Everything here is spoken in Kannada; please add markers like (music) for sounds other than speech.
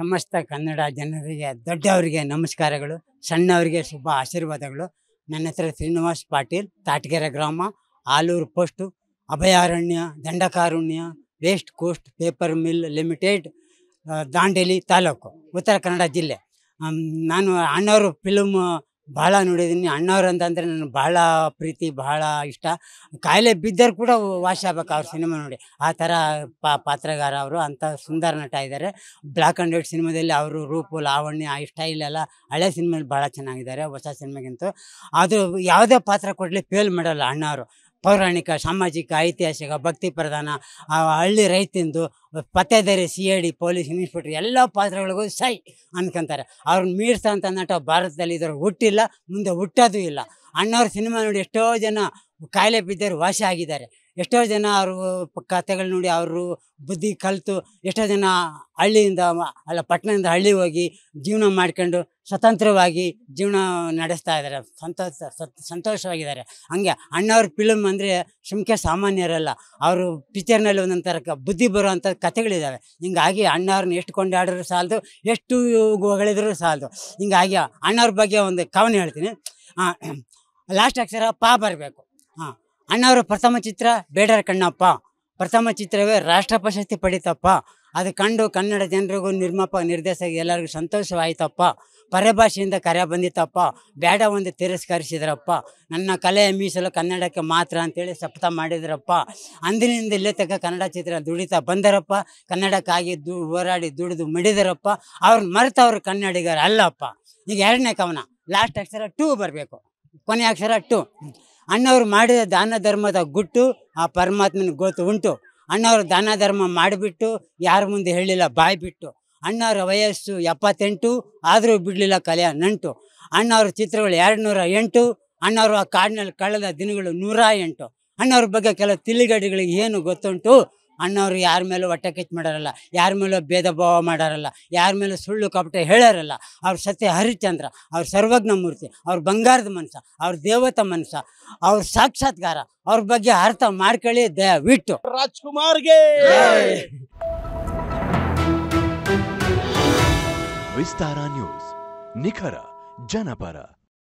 ಸಮಸ್ತ ಕನ್ನಡ ಜನರಿಗೆ ದೊಡ್ಡವರಿಗೆ ನಮಸ್ಕಾರಗಳು ಸಣ್ಣವರಿಗೆ ಶುಭ ಆಶೀರ್ವಾದಗಳು ನನ್ನ ಹೆಸರು ಶ್ರೀನಿವಾಸ್ ಪಾಟೀಲ್ ತಾಟಗೆರೆ ಗ್ರಾಮ ಆಲೂರು ಪೋಸ್ಟು ಅಭಯಾರಣ್ಯ Dandakaranya West Coast paper mill limited Dandeli taluk Uttara Kannada ಜಿಲ್ಲೆ ನಾನು ಅಣ್ಣವರು ಫಿಲಮ್ ಭಾಳ ನೋಡಿದ್ದೀನಿ ಅಣ್ಣವ್ರು ಅಂತಂದರೆ ನನಗೆ ಭಾಳ ಪ್ರೀತಿ ಭಾಳ ಇಷ್ಟ ಕಾಯಿಲೆ ಬಿದ್ದರು ಕೂಡ ವಾಶ್ ಆಗ್ಬೇಕು ಅವ್ರ ಸಿನಿಮಾ ನೋಡಿ ಆ ಥರ ಪಾತ್ರಗಾರ ಅವರು ಅಂಥ ಸುಂದರ ನಟ ಇದ್ದಾರೆ ಬ್ಲ್ಯಾಕ್ ಆ್ಯಂಡ್ ವೈಟ್ ಸಿನಿಮಾದಲ್ಲಿ ಅವರು ರೂಪು ಲಾವಣ್ಯ ಆ ಸ್ಟೈಲ್ ಎಲ್ಲ ಹಳೆ ಸಿನಿಮಾಲಿ ಭಾಳ ಚೆನ್ನಾಗಿದ್ದಾರೆ ಹೊಸ ಸಿನಿಮಾಗಿಂತೂ ಆದರೂ ಯಾವುದೇ ಪಾತ್ರ ಕೊಡಲಿ ಫೇಲ್ ಮಾಡೋಲ್ಲ ಅಣ್ಣವರು ಪೌರಾಣಿಕ ಸಾಮಾಜಿಕ ಐತಿಹಾಸಿಕ ಭಕ್ತಿ ಪ್ರಧಾನ ಹಳ್ಳಿ ರೈತಿಂದು ಪತ್ತೆದಾರಿ C I D police inspector ಎಲ್ಲ ಪಾತ್ರಗಳಿಗೂ ಸೈ ಅನ್ಕೊಂತಾರೆ ಅವ್ರನ್ನ ಮೀರ್ಸಂತ ನಟ ಭಾರತದಲ್ಲಿ ಇದ್ರ ಹುಟ್ಟಿಲ್ಲ ಮುಂದೆ ಹುಟ್ಟೋದು ಇಲ್ಲ ಅಣ್ಣವ್ರ ಸಿನಿಮಾ ನೋಡಿ ಎಷ್ಟೋ ಜನ ಕಾಯಿಲೆ ಬಿದ್ದರು ವಾಸಿ ಆಗಿದ್ದಾರೆ ಎಷ್ಟೋ ಜನ ಅವರು ಕತೆಗಳು ನೋಡಿ ಅವರು ಬುದ್ಧಿ ಕಲಿತು ಎಷ್ಟೋ ಜನ ಹಳ್ಳಿಯಿಂದ ಅಲ್ಲ ಪಟ್ಟಣದಿಂದ ಹಳ್ಳಿ ಹೋಗಿ ಜೀವನ ಮಾಡ್ಕೊಂಡು ಸ್ವತಂತ್ರವಾಗಿ ಜೀವನ ನಡೆಸ್ತಾ ಇದ್ದಾರೆ ಸಂತೋಷ ಸಂತೋಷವಾಗಿದ್ದಾರೆ ಹಂಗೆ ಅಣ್ಣವ್ರ ಫಿಲಮ್ ಅಂದರೆ ಸುಮ್ಕೆ ಸಾಮಾನ್ಯರಲ್ಲ ಅವರು ಪಿಚರ್ನಲ್ಲಿ ಒಂದೊಂಥರ ಬುದ್ಧಿ ಬರುವಂಥ ಕತೆಗಳಿದ್ದಾವೆ ಹಿಂಗಾಗಿ ಅಣ್ಣವ್ರನ್ನ ಎಷ್ಟು ಕೊಂಡಾಡಿದ್ರು ಸಾಲದು ಎಷ್ಟು ಹೊಗಳಿದ್ರು ಸಾಲದು ಹಿಂಗಾಗಿ ಅಣ್ಣವ್ರ ಬಗ್ಗೆ ಒಂದು ಕವನ ಹೇಳ್ತೀನಿ (clears throat) ಲಾಸ್ಟ್ ಅಕ್ಷರ ಪಾ ಬರಬೇಕು ಹಾಂ ಅಣ್ಣವರ ಪ್ರಥಮ ಚಿತ್ರ ಬೇಡರ ಕಣ್ಣಪ್ಪ ಪ್ರಥಮ ಚಿತ್ರವೇ ರಾಷ್ಟ್ರ ಪ್ರಶಸ್ತಿ ಪಡಿತಪ್ಪ ಅದು ಕಂಡು ಕನ್ನಡ ಜನರಿಗೂ ನಿರ್ಮಾಪ ನಿರ್ದೇಶಕ ಎಲ್ಲರಿಗೂ ಸಂತೋಷವಾಯಿತಪ್ಪ ಪರಭಾಷೆಯಿಂದ ಕರೆ ಬಂದಿತ್ತಪ್ಪ ಬೇಡ ಒಂದು ತಿರಸ್ಕರಿಸಿದ್ರಪ್ಪ ನನ್ನ ಕಲೆಯ ಮೀಸಲು ಕನ್ನಡಕ್ಕೆ ಮಾತ್ರ ಅಂತೇಳಿ ಸಪ್ತ ಮಾಡಿದ್ರಪ್ಪ ಅಂದಿನಿಂದ ಇಲ್ಲೇ ತಕ್ಕ ಕನ್ನಡ ಚಿತ್ರ ದುಡಿತಾ ಬಂದರಪ್ಪ ಕನ್ನಡಕ್ಕಾಗಿ ದು ಹೋರಾಡಿ ದುಡಿದು ಮಡಿದರಪ್ಪ ಅವ್ರು ಮರೆತವ್ರು ಕನ್ನಡಿಗರು ಅಲ್ಲಪ್ಪ ಈಗ ಎರಡನೇ ಕವನ ಲಾಸ್ಟ್ ಅಕ್ಷರ ಟೂ ಬರಬೇಕು ಕೊನೆಯ ಅಕ್ಷರ ಟೂ ಅಣ್ಣವರು ಮಾಡಿದ ದಾನ ಧರ್ಮದ ಗುಟ್ಟು ಆ ಪರಮಾತ್ಮನ ಗೊತ್ತು ಉಂಟು ಅಣ್ಣವರು ದಾನ ಧರ್ಮ ಮಾಡಿಬಿಟ್ಟು ಯಾರ ಮುಂದೆ ಹೇಳಿಲ್ಲ ಬಾಯಿ ಬಿಟ್ಟು ಅಣ್ಣವರ ವಯಸ್ಸು ಎಪ್ಪತ್ತೆಂಟು ಆದರೂ ಬಿಡಲಿಲ್ಲ ಕಲೆಯ ನಂಟು ಅಣ್ಣವ್ರ ಚಿತ್ರಗಳು ಎರಡು ನೂರ ಎಂಟು ಅಣ್ಣವರು ಆ ಕಾಡಿನಲ್ಲಿ ಕಳೆದ ದಿನಗಳು ನೂರ ಎಂಟು ಅಣ್ಣವ್ರ ಬಗ್ಗೆ ಕೆಲವು ತಿಳಿಗಡೆಗಳಿಗೆ ಏನು ಗೊತ್ತುಂಟು ಅಣ್ಣವ್ರು ಯಾರ ಮೇಲೂ ಹೊಟ್ಟೆ ಕಿಚ್ಚು ಮಾಡಾರಲ್ಲ ಯಾರ ಮೇಲೂ ಭೇದ ಭಾವ ಮಾಡಾರಲ್ಲ ಯಾರ ಮೇಲೂ ಸುಳ್ಳು ಕಪಟ ಹೇಳೋರಲ್ಲ ಅವ್ರ ಸತ್ಯ ಹರಿಶ್ಚಂದ್ರ ಅವ್ರ ಸರ್ವಜ್ಞ ಮೂರ್ತಿ ಅವ್ರ ಬಂಗಾರದ ಮನಸ್ಸ ಅವ್ರ ದೇವತಾ ಮನುಷ್ಯ ಅವ್ರ ಸಾಕ್ಷಾತ್ಕಾರ ಅವ್ರ ಬಗ್ಗೆ ಅರ್ಥ ಮಾಡ್ಕೊಳ್ಳಿ ವಿಟ್ಟು ರಾಜ್ಕುಮಾರ್ಗೆ ವಿಸ್ತಾರ ನ್ಯೂಸ್ ನಿಖರ ಜನಪರ